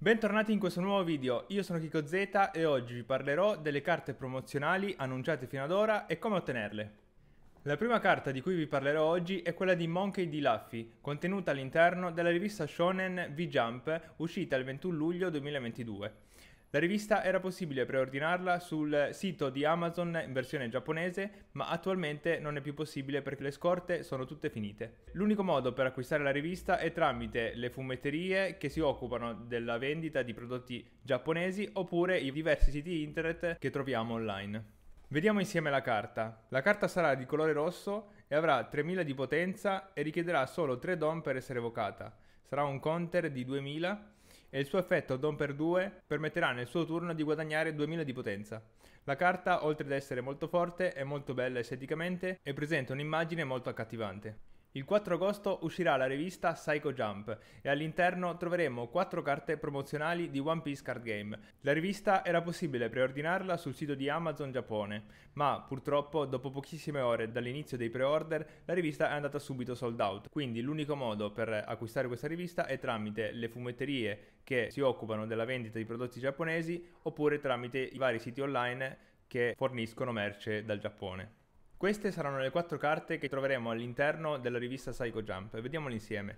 Bentornati in questo nuovo video, io sono Kiko Z e oggi vi parlerò delle carte promozionali annunciate fino ad ora e come ottenerle. La prima carta di cui vi parlerò oggi è quella di Monkey D. Luffy, contenuta all'interno della rivista Shonen V-Jump uscita il 21 luglio 2022. La rivista era possibile preordinarla sul sito di Amazon in versione giapponese, ma attualmente non è più possibile perché le scorte sono tutte finite. L'unico modo per acquistare la rivista è tramite le fumetterie che si occupano della vendita di prodotti giapponesi oppure i diversi siti internet che troviamo online. Vediamo insieme la carta. La carta sarà di colore rosso e avrà 3000 di potenza e richiederà solo 3 DOM per essere evocata. Sarà un counter di 2000 e il suo effetto Don per 2 permetterà nel suo turno di guadagnare 2000 di potenza. La carta, oltre ad essere molto forte, è molto bella esteticamente e presenta un'immagine molto accattivante. Il 4 agosto uscirà la rivista Psycho Jump e all'interno troveremo 4 carte promozionali di One Piece Card Game. La rivista era possibile preordinarla sul sito di Amazon Giappone, ma purtroppo dopo pochissime ore dall'inizio dei pre-order la rivista è andata subito sold out, quindi l'unico modo per acquistare questa rivista è tramite le fumetterie che si occupano della vendita di prodotti giapponesi oppure tramite i vari siti online che forniscono merce dal Giappone. Queste saranno le quattro carte che troveremo all'interno della rivista Psycho Jump, vediamole insieme.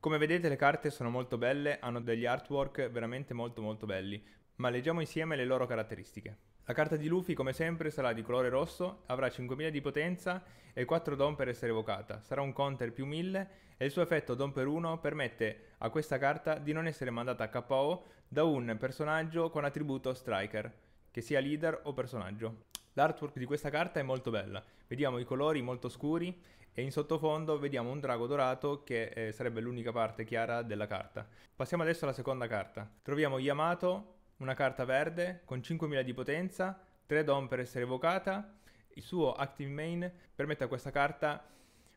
Come vedete le carte sono molto belle, hanno degli artwork veramente molto molto belli, ma leggiamo insieme le loro caratteristiche. La carta di Luffy come sempre sarà di colore rosso, avrà 5000 di potenza e 4 don per essere evocata, sarà un counter più 1000 e il suo effetto don per 1 permette a questa carta di non essere mandata a KO da un personaggio con attributo striker, che sia leader o personaggio. L'artwork di questa carta è molto bella, vediamo i colori molto scuri e in sottofondo vediamo un drago dorato che eh, sarebbe l'unica parte chiara della carta. Passiamo adesso alla seconda carta. Troviamo Yamato, una carta verde con 5000 di potenza, 3 don per essere evocata. Il suo Active Main permette a questa carta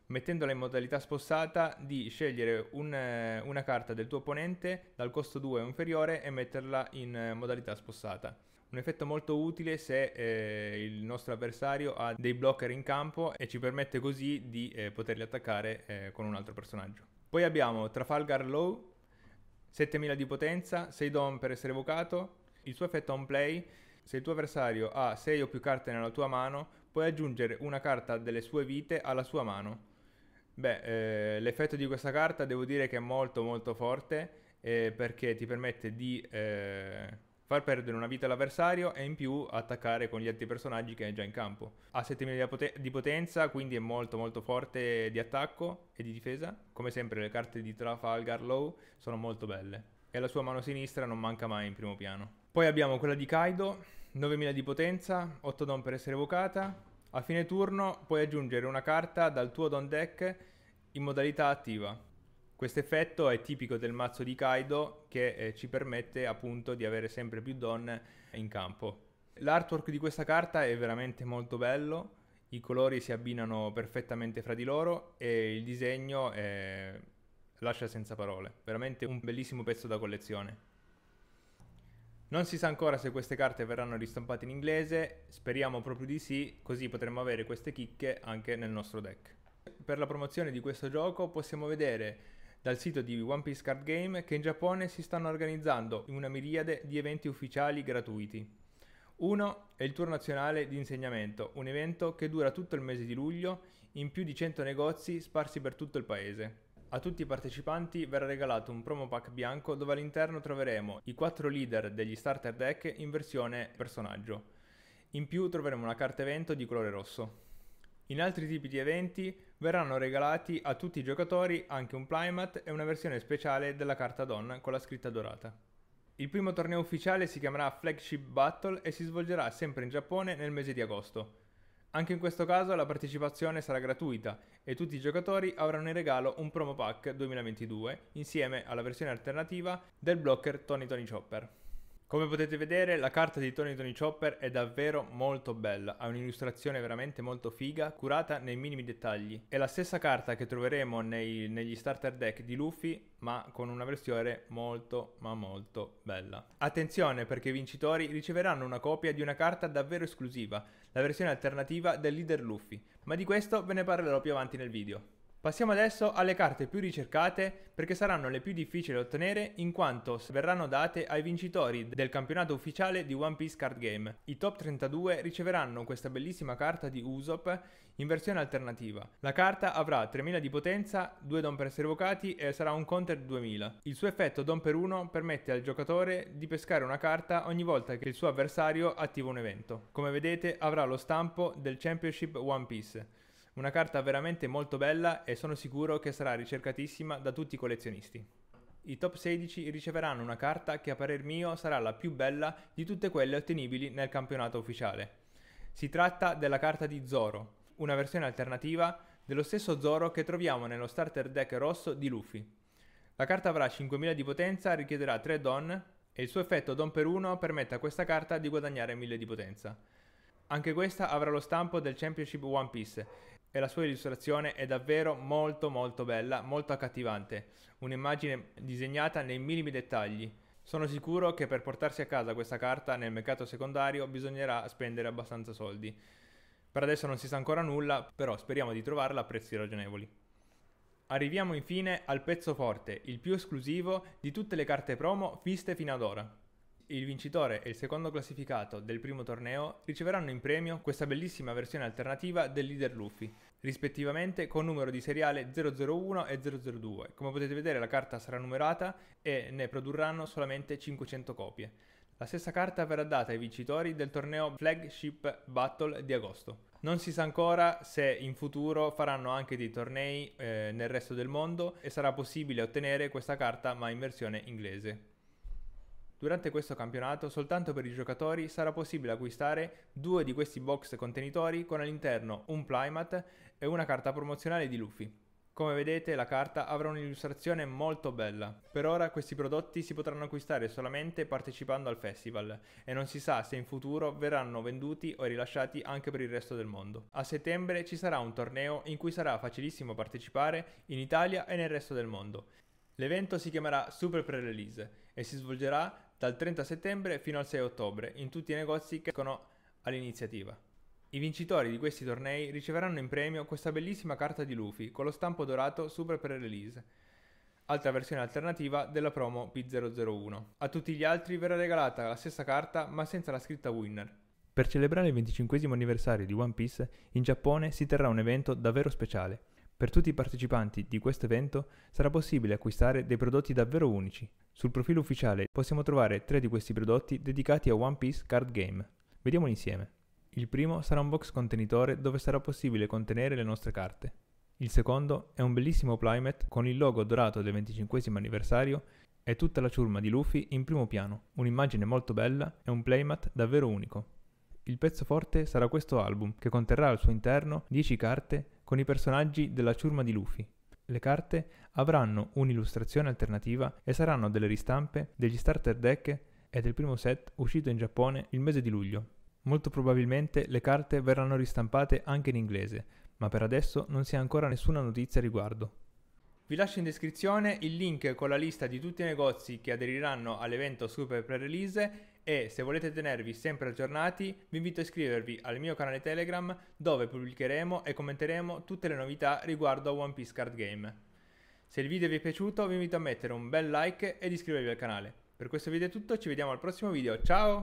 mettendola in modalità spossata, di scegliere un, eh, una carta del tuo opponente dal costo 2 o inferiore e metterla in eh, modalità spossata. Un effetto molto utile se eh, il nostro avversario ha dei blocker in campo e ci permette così di eh, poterli attaccare eh, con un altro personaggio. Poi abbiamo Trafalgar Low, 7000 di potenza, 6 dom per essere evocato. Il suo effetto on play, se il tuo avversario ha 6 o più carte nella tua mano, puoi aggiungere una carta delle sue vite alla sua mano. Beh, eh, l'effetto di questa carta devo dire che è molto molto forte eh, perché ti permette di eh, far perdere una vita all'avversario e in più attaccare con gli altri personaggi che è già in campo. Ha 7000 di potenza, quindi è molto molto forte di attacco e di difesa. Come sempre le carte di Trafalgar Low sono molto belle e la sua mano sinistra non manca mai in primo piano. Poi abbiamo quella di Kaido, 9000 di potenza, 8 don per essere evocata. A fine turno puoi aggiungere una carta dal tuo don deck in modalità attiva. Questo effetto è tipico del mazzo di Kaido che eh, ci permette appunto di avere sempre più donne in campo. L'artwork di questa carta è veramente molto bello, i colori si abbinano perfettamente fra di loro e il disegno eh, lascia senza parole, veramente un bellissimo pezzo da collezione. Non si sa ancora se queste carte verranno ristampate in inglese, speriamo proprio di sì, così potremo avere queste chicche anche nel nostro deck. Per la promozione di questo gioco possiamo vedere dal sito di One Piece Card Game che in Giappone si stanno organizzando una miriade di eventi ufficiali gratuiti. Uno è il Tour Nazionale di Insegnamento, un evento che dura tutto il mese di luglio in più di 100 negozi sparsi per tutto il paese. A tutti i partecipanti verrà regalato un promo pack bianco dove all'interno troveremo i 4 leader degli starter deck in versione personaggio. In più troveremo una carta evento di colore rosso. In altri tipi di eventi verranno regalati a tutti i giocatori anche un playmat e una versione speciale della carta Don con la scritta dorata. Il primo torneo ufficiale si chiamerà Flagship Battle e si svolgerà sempre in Giappone nel mese di agosto. Anche in questo caso la partecipazione sarà gratuita e tutti i giocatori avranno in regalo un promo pack 2022 insieme alla versione alternativa del blocker Tony Tony Chopper. Come potete vedere la carta di Tony Tony Chopper è davvero molto bella, ha un'illustrazione veramente molto figa, curata nei minimi dettagli. È la stessa carta che troveremo nei, negli starter deck di Luffy, ma con una versione molto ma molto bella. Attenzione perché i vincitori riceveranno una copia di una carta davvero esclusiva, la versione alternativa del leader Luffy, ma di questo ve ne parlerò più avanti nel video. Passiamo adesso alle carte più ricercate perché saranno le più difficili da ottenere in quanto verranno date ai vincitori del campionato ufficiale di One Piece Card Game. I top 32 riceveranno questa bellissima carta di Usopp in versione alternativa. La carta avrà 3000 di potenza, 2 don per essere evocati e sarà un counter 2000. Il suo effetto don per 1 permette al giocatore di pescare una carta ogni volta che il suo avversario attiva un evento. Come vedete avrà lo stampo del Championship One Piece una carta veramente molto bella e sono sicuro che sarà ricercatissima da tutti i collezionisti. I top 16 riceveranno una carta che a parer mio sarà la più bella di tutte quelle ottenibili nel campionato ufficiale. Si tratta della carta di Zoro, una versione alternativa dello stesso Zoro che troviamo nello starter deck rosso di Luffy. La carta avrà 5000 di potenza, richiederà 3 don e il suo effetto don per 1 permette a questa carta di guadagnare 1000 di potenza. Anche questa avrà lo stampo del Championship One Piece e la sua illustrazione è davvero molto molto bella, molto accattivante, un'immagine disegnata nei minimi dettagli. Sono sicuro che per portarsi a casa questa carta nel mercato secondario bisognerà spendere abbastanza soldi. Per adesso non si sa ancora nulla, però speriamo di trovarla a prezzi ragionevoli. Arriviamo infine al pezzo forte, il più esclusivo di tutte le carte promo viste fino ad ora il vincitore e il secondo classificato del primo torneo riceveranno in premio questa bellissima versione alternativa del leader Luffy, rispettivamente con numero di seriale 001 e 002. Come potete vedere la carta sarà numerata e ne produrranno solamente 500 copie. La stessa carta verrà data ai vincitori del torneo Flagship Battle di agosto. Non si sa ancora se in futuro faranno anche dei tornei eh, nel resto del mondo e sarà possibile ottenere questa carta ma in versione inglese. Durante questo campionato soltanto per i giocatori sarà possibile acquistare due di questi box contenitori con all'interno un playmat e una carta promozionale di Luffy. Come vedete la carta avrà un'illustrazione molto bella. Per ora questi prodotti si potranno acquistare solamente partecipando al festival e non si sa se in futuro verranno venduti o rilasciati anche per il resto del mondo. A settembre ci sarà un torneo in cui sarà facilissimo partecipare in Italia e nel resto del mondo. L'evento si chiamerà Super Pre-Release e si svolgerà dal 30 settembre fino al 6 ottobre in tutti i negozi che escono all'iniziativa. I vincitori di questi tornei riceveranno in premio questa bellissima carta di Luffy con lo stampo dorato Super Pre-Release, altra versione alternativa della promo P001. A tutti gli altri verrà regalata la stessa carta ma senza la scritta Winner. Per celebrare il 25 anniversario di One Piece, in Giappone si terrà un evento davvero speciale – per tutti i partecipanti di questo evento sarà possibile acquistare dei prodotti davvero unici. Sul profilo ufficiale possiamo trovare tre di questi prodotti dedicati a One Piece Card Game. Vediamoli insieme. Il primo sarà un box contenitore dove sarà possibile contenere le nostre carte. Il secondo è un bellissimo playmat con il logo dorato del 25 anniversario e tutta la ciurma di Luffy in primo piano, un'immagine molto bella e un playmat davvero unico. Il pezzo forte sarà questo album, che conterrà al suo interno 10 carte con i personaggi della ciurma di Luffy. Le carte avranno un'illustrazione alternativa e saranno delle ristampe degli starter deck e del primo set uscito in Giappone il mese di luglio. Molto probabilmente le carte verranno ristampate anche in inglese, ma per adesso non si ha ancora nessuna notizia a riguardo. Vi lascio in descrizione il link con la lista di tutti i negozi che aderiranno all'evento Super Pre-Release e se volete tenervi sempre aggiornati vi invito a iscrivervi al mio canale Telegram dove pubblicheremo e commenteremo tutte le novità riguardo a One Piece Card Game. Se il video vi è piaciuto vi invito a mettere un bel like ed iscrivervi al canale. Per questo video è tutto, ci vediamo al prossimo video, ciao!